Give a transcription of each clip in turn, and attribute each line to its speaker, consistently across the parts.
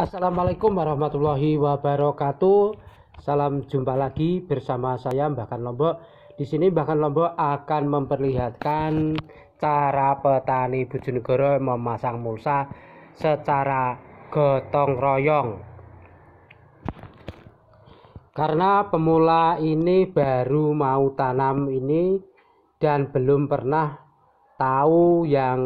Speaker 1: Assalamualaikum warahmatullahi wabarakatuh. Salam jumpa lagi bersama saya Mbak kan Lombok. Di sini Mbak kan Lombok akan memperlihatkan cara petani Bujonegoro memasang mulsa secara gotong royong. Karena pemula ini baru mau tanam ini dan belum pernah tahu yang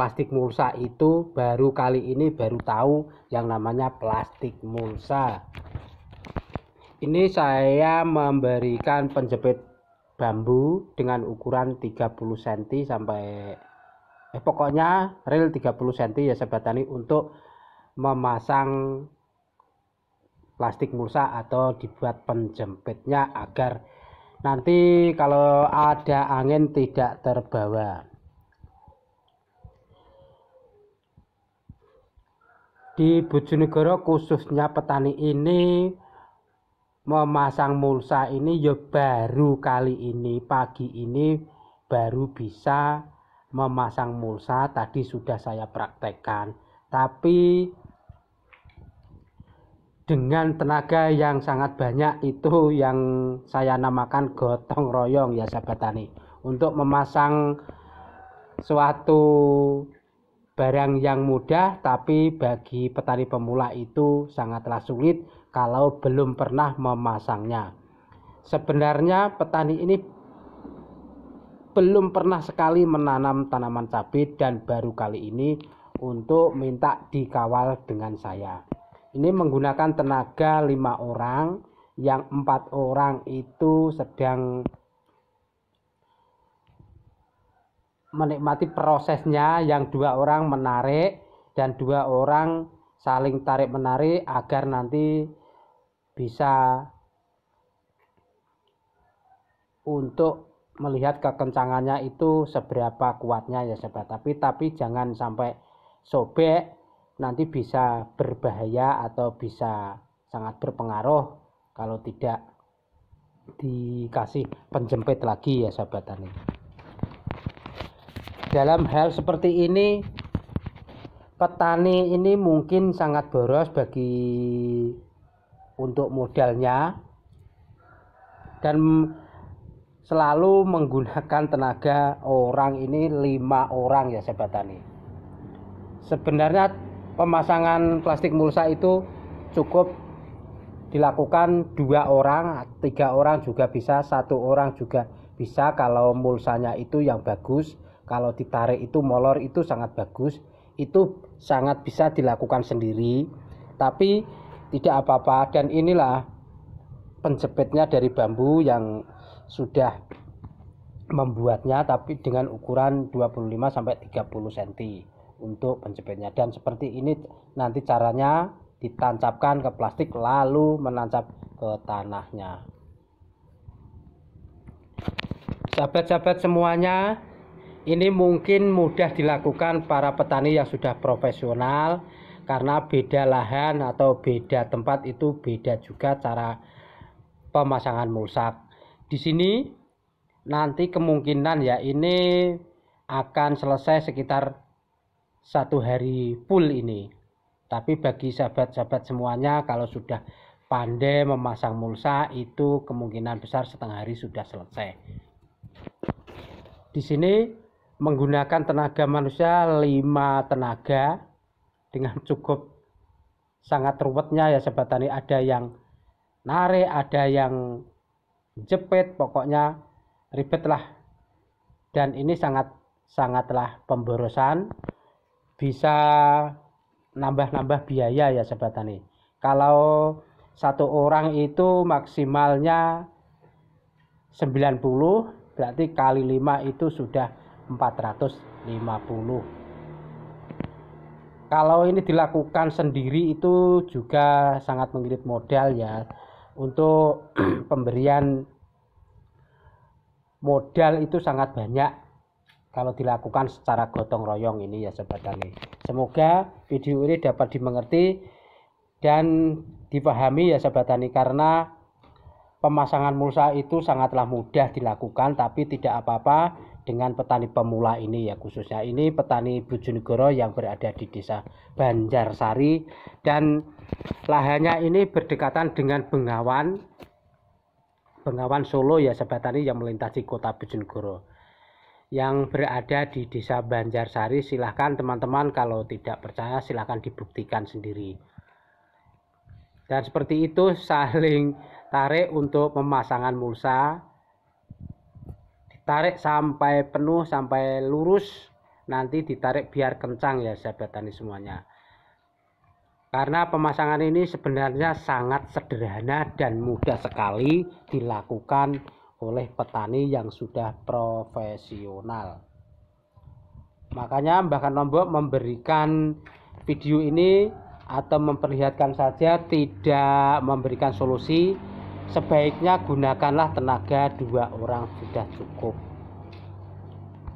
Speaker 1: plastik mulsa itu baru kali ini baru tahu yang namanya plastik mulsa ini saya memberikan penjepit bambu dengan ukuran 30 cm sampai eh, pokoknya real 30 cm ya sahabat tani untuk memasang plastik mulsa atau dibuat penjepitnya agar nanti kalau ada angin tidak terbawa di Bojonegoro khususnya petani ini memasang mulsa ini ya baru kali ini pagi ini baru bisa memasang mulsa tadi sudah saya praktekkan tapi dengan tenaga yang sangat banyak itu yang saya namakan gotong royong ya sahabat tani untuk memasang suatu barang yang mudah tapi bagi petani pemula itu sangatlah sulit kalau belum pernah memasangnya. Sebenarnya petani ini belum pernah sekali menanam tanaman cabai dan baru kali ini untuk minta dikawal dengan saya. Ini menggunakan tenaga lima orang, yang empat orang itu sedang menikmati prosesnya yang dua orang menarik dan dua orang saling tarik menarik agar nanti bisa untuk melihat kekencangannya itu seberapa kuatnya ya sahabat tapi tapi jangan sampai sobek nanti bisa berbahaya atau bisa sangat berpengaruh kalau tidak dikasih penjempit lagi ya sahabat tani dalam hal seperti ini petani ini mungkin sangat boros bagi untuk modalnya dan selalu menggunakan tenaga orang ini lima orang ya sahabat tani sebenarnya pemasangan plastik mulsa itu cukup dilakukan dua orang tiga orang juga bisa satu orang juga bisa kalau mulsanya itu yang bagus kalau ditarik itu molor itu sangat bagus itu sangat bisa dilakukan sendiri tapi tidak apa-apa dan inilah penjepitnya dari bambu yang sudah membuatnya tapi dengan ukuran 25 sampai 30 cm untuk penjepitnya dan seperti ini nanti caranya ditancapkan ke plastik lalu menancap ke tanahnya sahabat-sahabat semuanya ini mungkin mudah dilakukan para petani yang sudah profesional karena beda lahan atau beda tempat itu beda juga cara pemasangan mulsak. Di sini nanti kemungkinan ya ini akan selesai sekitar satu hari full ini. Tapi bagi sahabat-sahabat semuanya kalau sudah pandai memasang mulsa itu kemungkinan besar setengah hari sudah selesai. Di sini menggunakan tenaga manusia 5 tenaga dengan cukup sangat ruwetnya ya sobat tani ada yang narik ada yang jepit pokoknya ribet lah dan ini sangat sangatlah pemborosan bisa nambah-nambah biaya ya sobat tani kalau satu orang itu maksimalnya 90 berarti kali 5 itu sudah 450 kalau ini dilakukan sendiri itu juga sangat mengirit modal ya untuk pemberian modal itu sangat banyak kalau dilakukan secara gotong royong ini ya sobat tani semoga video ini dapat dimengerti dan dipahami ya sobat tani karena pemasangan mulsa itu sangatlah mudah dilakukan tapi tidak apa-apa dengan petani pemula ini ya khususnya ini petani Bujonegoro yang berada di desa Banjarsari dan lahannya ini berdekatan dengan Bengawan Bengawan Solo ya sahabat tani yang melintasi kota Bujonegoro yang berada di desa Banjarsari silahkan teman-teman kalau tidak percaya silahkan dibuktikan sendiri dan seperti itu saling tarik untuk pemasangan mulsa ditarik sampai penuh sampai lurus nanti ditarik biar kencang ya sahabat tani semuanya karena pemasangan ini sebenarnya sangat sederhana dan mudah sekali dilakukan oleh petani yang sudah profesional makanya mbak Nombok memberikan video ini atau memperlihatkan saja tidak memberikan solusi sebaiknya gunakanlah tenaga dua orang sudah cukup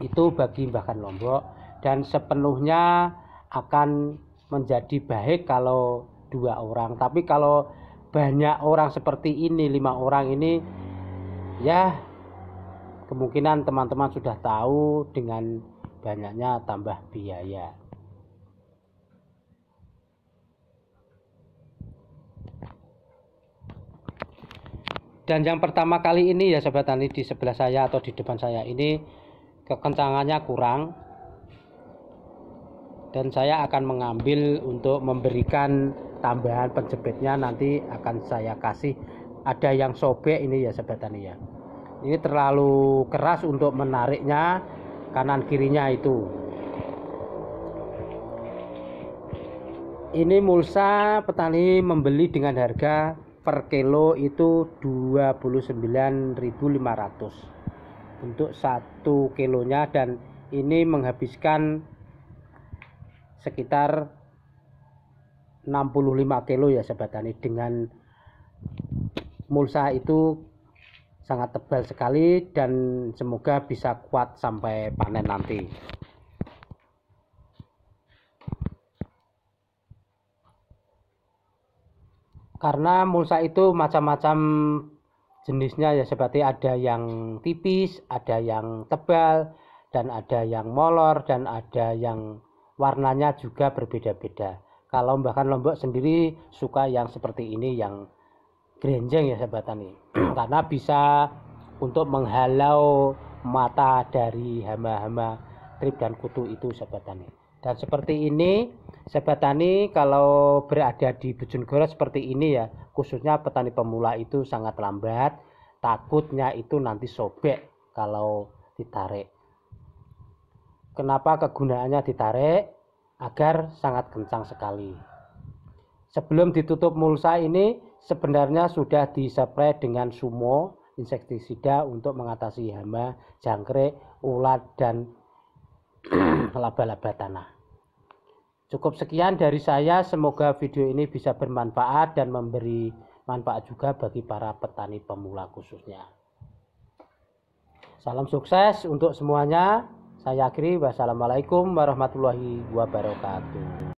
Speaker 1: itu bagi bahkan lombok dan sepenuhnya akan menjadi baik kalau dua orang tapi kalau banyak orang seperti ini lima orang ini ya kemungkinan teman-teman sudah tahu dengan banyaknya tambah biaya dan yang pertama kali ini ya sobat tani di sebelah saya atau di depan saya ini kekencangannya kurang dan saya akan mengambil untuk memberikan tambahan penjepitnya nanti akan saya kasih ada yang sobek ini ya sobat tani ya ini terlalu keras untuk menariknya kanan kirinya itu ini mulsa petani membeli dengan harga per kilo itu 29.500 untuk satu kilonya dan ini menghabiskan sekitar 65 kilo ya sahabat tani dengan mulsa itu sangat tebal sekali dan semoga bisa kuat sampai panen nanti karena mulsa itu macam-macam jenisnya ya seperti ada yang tipis, ada yang tebal, dan ada yang molor dan ada yang warnanya juga berbeda-beda. Kalau bahkan Lombok sendiri suka yang seperti ini yang grenjeng ya sahabat tani. Karena bisa untuk menghalau mata dari hama-hama trip dan kutu itu sahabat tani. Dan seperti ini Sebatani kalau berada di Bojonegoro seperti ini ya, khususnya petani pemula itu sangat lambat, takutnya itu nanti sobek kalau ditarik. Kenapa kegunaannya ditarik? Agar sangat kencang sekali. Sebelum ditutup mulsa ini sebenarnya sudah disepre dengan sumo insektisida untuk mengatasi hama, jangkrik, ulat dan laba-laba tanah. Cukup sekian dari saya, semoga video ini bisa bermanfaat dan memberi manfaat juga bagi para petani pemula khususnya. Salam sukses untuk semuanya. Saya akhiri, wassalamualaikum warahmatullahi wabarakatuh.